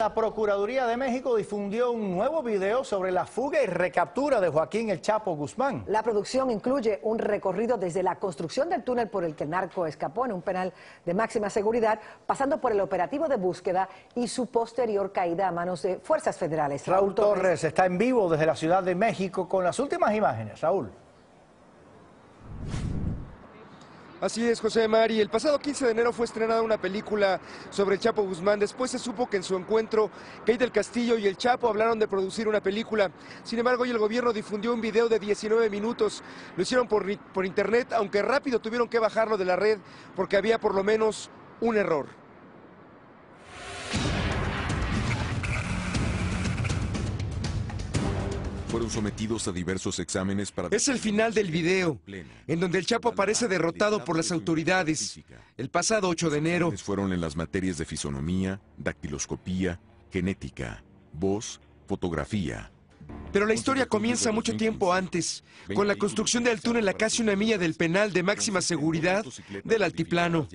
La Procuraduría de México difundió un nuevo video sobre la fuga y recaptura de Joaquín El Chapo Guzmán. La producción incluye un recorrido desde la construcción del túnel por el que el narco escapó en un penal de máxima seguridad, pasando por el operativo de búsqueda y su posterior caída a manos de fuerzas federales. Raúl, Torres está en vivo desde la Ciudad de México con las últimas imágenes. Raúl. Así es, José Mari. El pasado 15 de enero fue estrenada una película sobre el Chapo Guzmán. Después se supo que en su encuentro, Kate del Castillo y el Chapo hablaron de producir una película. Sin embargo, hoy el gobierno difundió un video de 19 minutos. Lo hicieron por internet, aunque rápido tuvieron que bajarlo de la red porque había por lo menos un error. fueron sometidos a diversos exámenes para... Es el final del video, en donde el Chapo aparece derrotado por las autoridades el pasado 8 de enero. Fueron en las materias de fisonomía, dactiloscopía, genética, voz, fotografía. Pero la historia comienza mucho tiempo antes, con la construcción del túnel a casi una milla del penal de máxima seguridad del altiplano.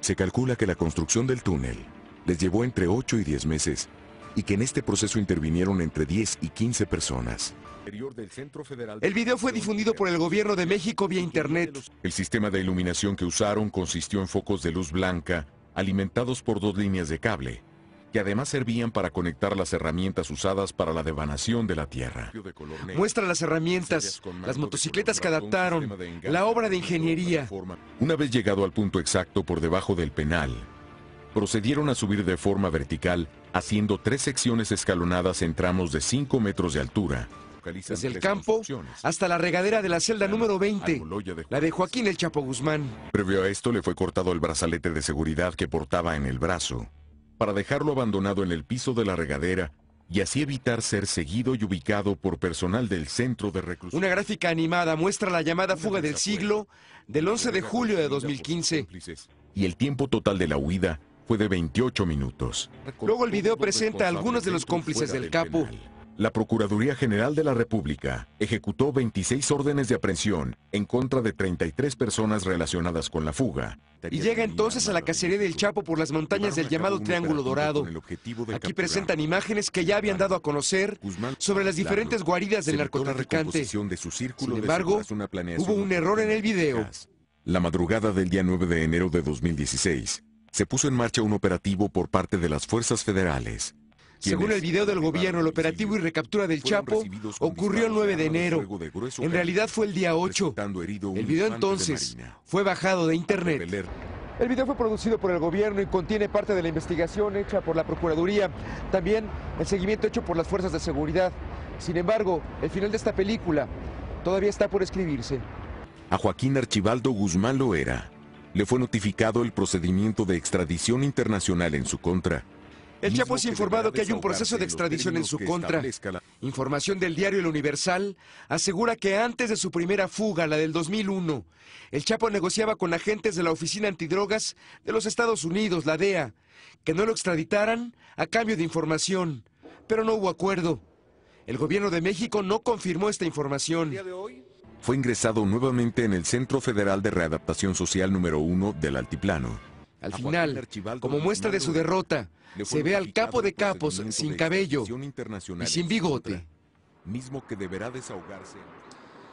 Se calcula que la construcción del túnel les llevó entre 8 y 10 meses y que en este proceso intervinieron entre 10 y 15 personas. El video fue difundido por el gobierno de México vía internet. El sistema de iluminación que usaron consistió en focos de luz blanca alimentados por dos líneas de cable, que además servían para conectar las herramientas usadas para la devanación de la tierra. Muestra las herramientas, las motocicletas que adaptaron, la obra de ingeniería. Una vez llegado al punto exacto por debajo del penal, procedieron a subir de forma vertical haciendo tres secciones escalonadas en tramos de 5 metros de altura. Desde el campo hasta la regadera de la celda número 20, la de Joaquín El Chapo Guzmán. Previo a esto le fue cortado el brazalete de seguridad que portaba en el brazo, para dejarlo abandonado en el piso de la regadera y así evitar ser seguido y ubicado por personal del centro de reclusión. Una gráfica animada muestra la llamada fuga del siglo del 11 de julio de 2015. Y el tiempo total de la huida de 28 minutos. Luego el video presenta a algunos de los cómplices del capo. La Procuraduría General de la República ejecutó 26 órdenes de aprehensión en contra de 33 personas relacionadas con la fuga. Y llega entonces a la cacería del Chapo por las montañas del llamado Triángulo Dorado. Aquí presentan imágenes que ya habían dado a conocer sobre las diferentes guaridas del narcotraficante. Sin embargo, hubo un error en el video. La madrugada del día 9 de enero de 2016, se puso en marcha un operativo por parte de las fuerzas federales. Según el video del gobierno, el operativo y recaptura del Chapo ocurrió el 9 de enero. En realidad fue el día 8. El video entonces fue bajado de internet. El video fue producido por el gobierno y contiene parte de la investigación hecha por la Procuraduría, también el seguimiento hecho por las fuerzas de seguridad. Sin embargo, el final de esta película todavía está por escribirse. A Joaquín Archibaldo Guzmán Loera le fue notificado el procedimiento de extradición internacional en su contra. El Chapo es informado que hay un proceso de extradición en su contra. Información del diario El Universal asegura que antes de su primera fuga, la del 2001, el Chapo negociaba con agentes de la Oficina Antidrogas de los Estados Unidos, la DEA, que no lo extraditaran a cambio de información, pero no hubo acuerdo. El gobierno de México no confirmó esta información fue ingresado nuevamente en el Centro Federal de Readaptación Social número 1 del Altiplano. Al final, como muestra de su derrota, se ve al capo de capos sin cabello y sin bigote. Mismo que deberá desahogarse.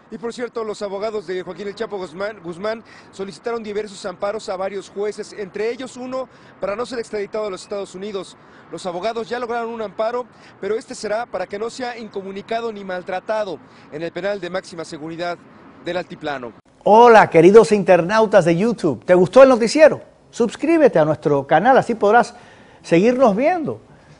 Y por cierto, los abogados de Joaquín El Chapo Guzmán, Guzmán, solicitaron diversos amparos a varios jueces, entre ellos uno para no ser extraditado a los Estados Unidos. Los abogados ya lograron un amparo, pero este será para que no sea incomunicado ni maltratado en el penal de máxima seguridad del Altiplano. Hola, queridos internautas de YouTube. ¿Te gustó el noticiero? Suscríbete a nuestro canal, así podrás seguirnos viendo